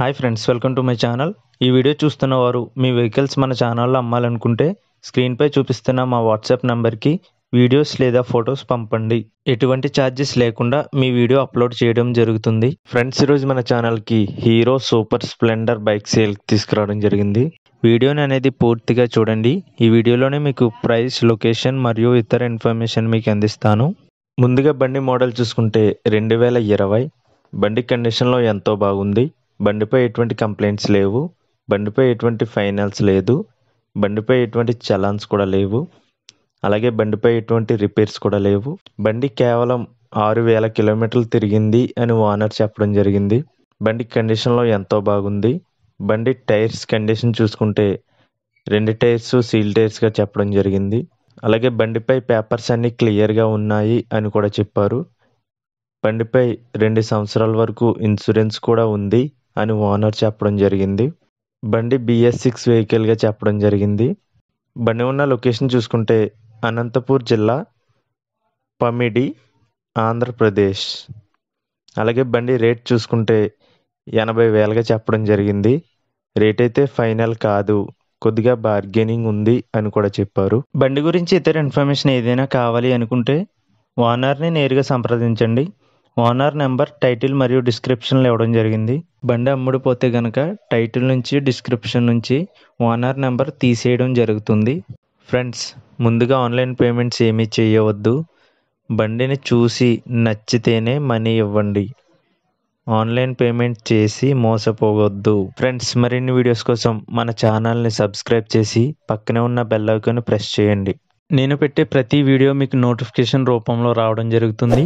hi friends welcome to my channel ఈ video చూస్తున్న వారు మీ వెహికల్స్ మన ఛానల్లో అమ్మాలనుకుంటే స్క్రీన్పై చూపిస్తున్న మా వాట్సాప్ నెంబర్కి వీడియోస్ లేదా ఫొటోస్ పంపండి ఎటువంటి ఛార్జెస్ లేకుండా మీ వీడియో అప్లోడ్ చేయడం జరుగుతుంది ఫ్రెండ్స్ ఈరోజు మన ఛానల్కి Hero Super Splendor bike sale తీసుకురావడం జరిగింది వీడియోని అనేది పూర్తిగా చూడండి ఈ వీడియోలోనే మీకు ప్రైస్ లొకేషన్ మరియు ఇతర ఇన్ఫర్మేషన్ మీకు అందిస్తాను ముందుగా బండి మోడల్ చూసుకుంటే రెండు వేల ఇరవై బండి కండిషన్లో ఎంతో బాగుంది బండిపై ఎటువంటి కంప్లైంట్స్ లేవు బండిపై ఎటువంటి ఫైనాన్స్ లేదు బండిపై ఎటువంటి చలాన్స్ కూడా లేవు అలాగే బండిపై ఎటువంటి రిపేర్స్ కూడా లేవు బండి కేవలం ఆరు వేల కిలోమీటర్లు తిరిగింది అని ఓనర్ చెప్పడం జరిగింది బండి కండిషన్లో ఎంతో బాగుంది బండి టైర్స్ కండిషన్ చూసుకుంటే రెండు టైర్స్ సీల్ టైర్స్గా చెప్పడం జరిగింది అలాగే బండిపై పేపర్స్ అన్నీ క్లియర్గా ఉన్నాయి అని కూడా చెప్పారు బండిపై రెండు సంవత్సరాల వరకు ఇన్సూరెన్స్ కూడా ఉంది అని ఓనర్ చెప్పడం జరిగింది బండి బిఎస్ సిక్స్ వెహికల్గా చెప్పడం జరిగింది బండి ఉన్న లొకేషన్ చూసుకుంటే అనంతపూర్ జిల్లా పమిడి ఆంధ్రప్రదేశ్ అలాగే బండి రేట్ చూసుకుంటే ఎనభై వేలుగా చెప్పడం జరిగింది రేట్ అయితే ఫైనల్ కాదు కొద్దిగా బార్గెనింగ్ ఉంది అని కూడా చెప్పారు బండి గురించి ఇతర ఇన్ఫర్మేషన్ ఏదైనా కావాలి అనుకుంటే ఓనర్ని నేరుగా సంప్రదించండి ఓనర్ నెంబర్ టైటిల్ మరియు డిస్క్రిప్షన్లు ఇవ్వడం జరిగింది బండి అమ్ముడుపోతే కనుక టైటిల్ నుంచి డిస్క్రిప్షన్ నుంచి ఓనర్ నెంబర్ తీసేయడం జరుగుతుంది ఫ్రెండ్స్ ముందుగా ఆన్లైన్ పేమెంట్స్ ఏమీ చేయవద్దు బండిని చూసి నచ్చితేనే మనీ ఇవ్వండి ఆన్లైన్ పేమెంట్ చేసి మోసపోవద్దు ఫ్రెండ్స్ మరిన్ని వీడియోస్ కోసం మన ఛానల్ని సబ్స్క్రైబ్ చేసి పక్కనే ఉన్న బెల్ ఐకాన్ ప్రెస్ చేయండి నేను పెట్టే ప్రతి వీడియో మీకు నోటిఫికేషన్ రూపంలో రావడం జరుగుతుంది